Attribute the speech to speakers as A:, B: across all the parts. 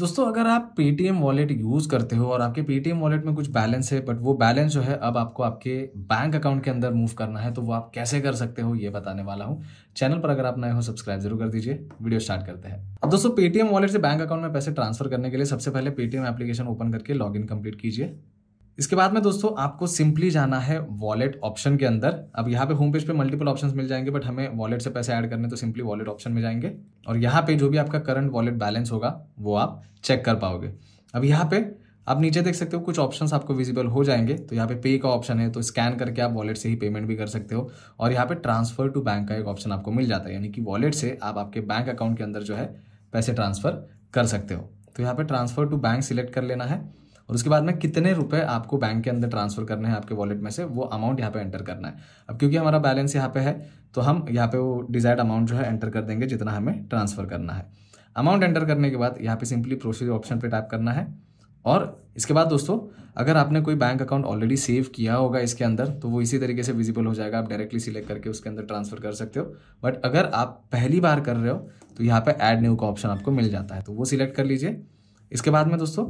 A: दोस्तों अगर आप पेटीएम वॉलेट यूज़ करते हो और आपके पेटीएम वॉलेट में कुछ बैलेंस है बट वो बैलेंस जो है अब आपको आपके बैंक अकाउंट के अंदर मूव करना है तो वो आप कैसे कर सकते हो ये बताने वाला हूँ चैनल पर अगर आप नए हो सब्सक्राइब जरूर कर दीजिए वीडियो स्टार्ट करते हैं अब दोस्तों पेटीएम वॉलेट से बैंक अकाउंट में पैसे ट्रांसफर करने के लिए सबसे पहले पेटीएम एप्लीकेशन ओपन करके लॉग इन कंप्लीट कीजिए इसके बाद में दोस्तों आपको सिंपली जाना है वॉलेट ऑप्शन के अंदर अब यहाँ पे होम पेज पे मल्टीपल ऑप्शंस मिल जाएंगे बट हमें वॉलेट से पैसे ऐड करने तो सिंपली वॉलेट ऑप्शन में जाएंगे और यहाँ पे जो भी आपका करंट वॉलेट बैलेंस होगा वो आप चेक कर पाओगे अब यहाँ पे आप नीचे देख सकते हो कुछ ऑप्शन आपको विजिबल हो जाएंगे तो यहाँ पे पे का ऑप्शन है तो स्कैन करके आप वॉलेट से ही पेमेंट भी कर सकते हो और यहाँ पे ट्रांसफर टू बैंक का एक ऑप्शन आपको मिल जाता है यानी कि वॉलेट से आप आपके बैंक अकाउंट के अंदर जो है पैसे ट्रांसफर कर सकते हो तो यहाँ पे ट्रांसफर टू बैंक सिलेक्ट कर लेना है और उसके बाद में कितने रुपए आपको बैंक के अंदर ट्रांसफर करने हैं आपके वॉलेट में से वो अमाउंट यहाँ पे एंटर करना है अब क्योंकि हमारा बैलेंस यहाँ पे है तो हम यहाँ पे वो डिजायर्ड अमाउंट जो है एंटर कर देंगे जितना हमें ट्रांसफर करना है अमाउंट एंटर करने के बाद यहाँ पे सिंपली प्रोसीज ऑप्शन पे टाइप करना है और इसके बाद दोस्तों अगर आपने कोई बैंक अकाउंट ऑलरेडी सेव किया होगा इसके अंदर तो वो इसी तरीके से विजिबल हो जाएगा आप डायरेक्टली सिलेक्ट करके उसके अंदर ट्रांसफर कर सकते हो बट अगर आप पहली बार कर रहे हो तो यहाँ पे ऐड न्यू का ऑप्शन आपको मिल जाता है तो वो सिलेक्ट कर लीजिए इसके बाद में दोस्तों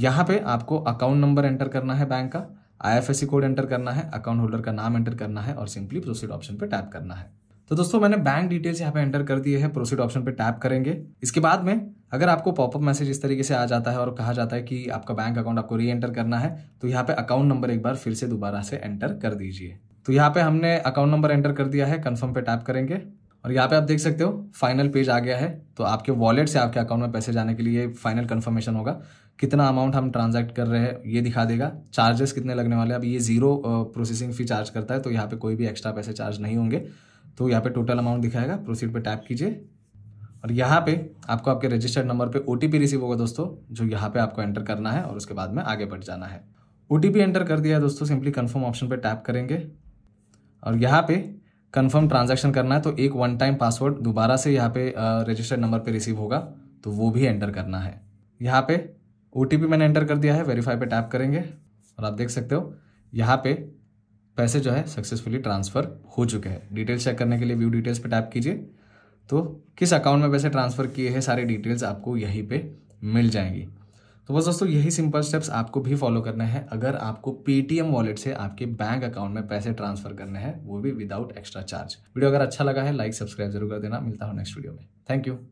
A: यहाँ पे आपको अकाउंट नंबर एंटर करना है बैंक का आई कोड एंटर करना है अकाउंट होल्डर का नाम एंटर करना है और सिंपली प्रोसीड ऑप्शन पे टैप करना है तो दोस्तों मैंने बैंक डिटेल्स यहाँ पे एंटर कर दिए है प्रोसीड ऑप्शन पे टैप करेंगे इसके बाद में अगर आपको पॉपअप मैसेज इस तरीके से आ जाता है और कहा जाता है कि आपका बैंक अकाउंट आपको री एंटर करना है तो यहाँ पे अकाउंट नंबर एक बार फिर से दोबारा से एंटर कर दीजिए तो यहाँ पे हमने अकाउंट नंबर एंटर कर दिया है कन्फर्म पे टैप करेंगे और यहाँ पे आप देख सकते हो फाइनल पेज आ गया है तो आपके वॉलेट से आपके अकाउंट में पैसे जाने के लिए फाइनल कन्फर्मेशन होगा कितना अमाउंट हम ट्रांजैक्ट कर रहे हैं ये दिखा देगा चार्जेस कितने लगने वाले हैं अब ये जीरो प्रोसेसिंग फ़ी चार्ज करता है तो यहाँ पे कोई भी एक्स्ट्रा पैसे चार्ज नहीं होंगे तो यहाँ पे टोटल अमाउंट दिखाएगा प्रोसीड पे टैप कीजिए और यहाँ पे आपको आपके रजिस्टर्ड नंबर पे ओ रिसीव होगा दोस्तों जो यहाँ पे आपको एंटर करना है और उसके बाद में आगे बढ़ जाना है ओ एंटर कर दिया है दोस्तों सिंपली कन्फर्म ऑप्शन पर टैप करेंगे और यहाँ पे कंफर्म ट्रांजैक्शन करना है तो एक वन टाइम पासवर्ड दोबारा से यहाँ पे रजिस्टर्ड नंबर पे रिसीव होगा तो वो भी एंटर करना है यहाँ पे ओ मैंने एंटर कर दिया है वेरीफाई पे टैप करेंगे और आप देख सकते हो यहाँ पे पैसे जो है सक्सेसफुली ट्रांसफ़र हो चुके हैं डिटेल्स चेक करने के लिए व्यू डिटेल्स पे टैप कीजिए तो किस अकाउंट में पैसे ट्रांसफ़र किए हैं सारी डिटेल्स आपको यहीं पे मिल जाएंगी तो बस दोस्तों यही सिंपल स्टेप्स आपको भी फॉलो करना है अगर आपको पेटीएम वॉलेट से आपके बैंक अकाउंट में पैसे ट्रांसफर करने हैं वो भी विदाउट एक्स्ट्रा चार्ज वीडियो अगर अच्छा लगा है लाइक सब्सक्राइब जरूर कर देना मिलता हूँ नेक्स्ट वीडियो में थैंक यू